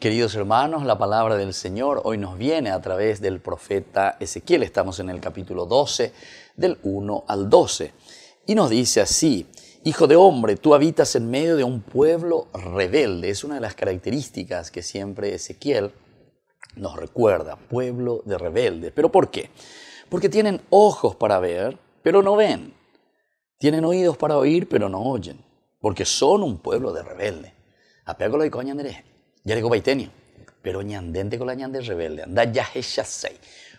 Queridos hermanos, la palabra del Señor hoy nos viene a través del profeta Ezequiel. Estamos en el capítulo 12, del 1 al 12. Y nos dice así, Hijo de hombre, tú habitas en medio de un pueblo rebelde. Es una de las características que siempre Ezequiel nos recuerda, pueblo de rebeldes. ¿Pero por qué? Porque tienen ojos para ver, pero no ven. Tienen oídos para oír, pero no oyen. Porque son un pueblo de rebelde. Apécolo y coña, Andrés digo Paitenio. Pero ñandente con la ñande rebelde. Anda ya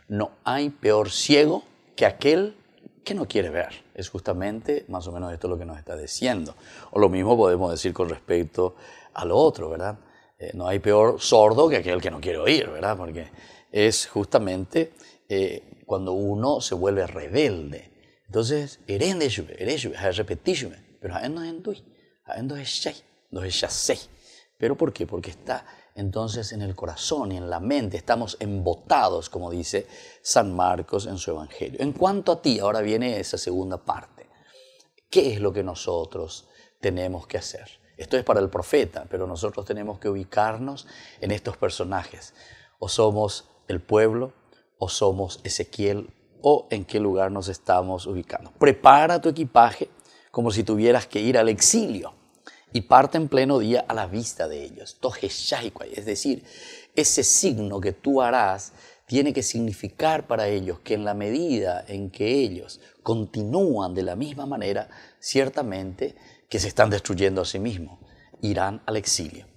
No hay peor ciego que aquel que no quiere ver. Es justamente más o menos esto lo que nos está diciendo. O lo mismo podemos decir con respecto al otro, ¿verdad? Eh, no hay peor sordo que aquel que no quiere oír, ¿verdad? Porque es justamente eh, cuando uno se vuelve rebelde. Entonces, erende, ereshube, pero aendos en tui, aendos es ¿Pero por qué? Porque está entonces en el corazón y en la mente, estamos embotados, como dice San Marcos en su Evangelio. En cuanto a ti, ahora viene esa segunda parte. ¿Qué es lo que nosotros tenemos que hacer? Esto es para el profeta, pero nosotros tenemos que ubicarnos en estos personajes. O somos el pueblo, o somos Ezequiel, o en qué lugar nos estamos ubicando. Prepara tu equipaje como si tuvieras que ir al exilio y parte en pleno día a la vista de ellos. Es decir, ese signo que tú harás tiene que significar para ellos que en la medida en que ellos continúan de la misma manera, ciertamente que se están destruyendo a sí mismos, irán al exilio.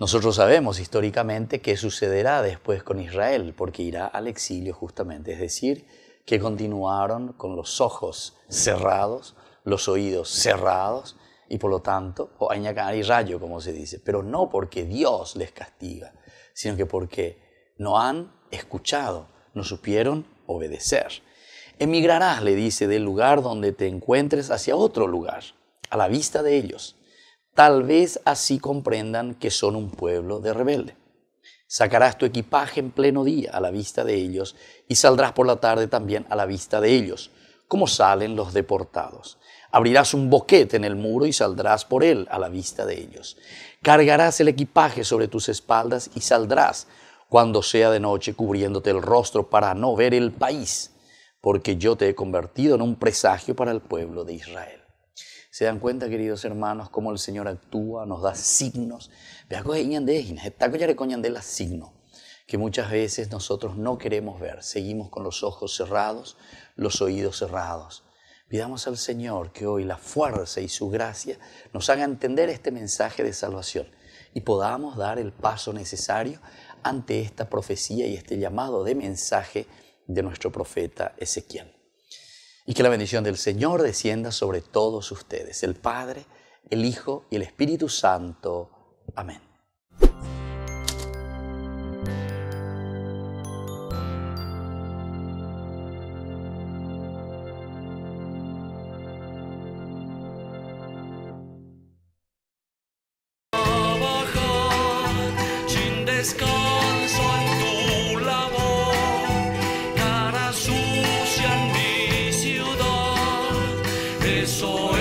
Nosotros sabemos históricamente qué sucederá después con Israel, porque irá al exilio justamente, es decir, que continuaron con los ojos cerrados, los oídos cerrados y por lo tanto, o añacan y rayo, como se dice, pero no porque Dios les castiga, sino que porque no han escuchado, no supieron obedecer. Emigrarás, le dice, del lugar donde te encuentres hacia otro lugar, a la vista de ellos. Tal vez así comprendan que son un pueblo de rebelde. Sacarás tu equipaje en pleno día a la vista de ellos y saldrás por la tarde también a la vista de ellos, como salen los deportados. Abrirás un boquete en el muro y saldrás por él a la vista de ellos. Cargarás el equipaje sobre tus espaldas y saldrás cuando sea de noche cubriéndote el rostro para no ver el país, porque yo te he convertido en un presagio para el pueblo de Israel. ¿Se dan cuenta, queridos hermanos, cómo el Señor actúa, nos da signos? signo, que muchas veces nosotros no queremos ver, seguimos con los ojos cerrados, los oídos cerrados. Pidamos al Señor que hoy la fuerza y su gracia nos haga entender este mensaje de salvación y podamos dar el paso necesario ante esta profecía y este llamado de mensaje de nuestro profeta Ezequiel. Y que la bendición del Señor descienda sobre todos ustedes, el Padre, el Hijo y el Espíritu Santo. Amén. descanso en tu labor, cara sucia en mi ciudad,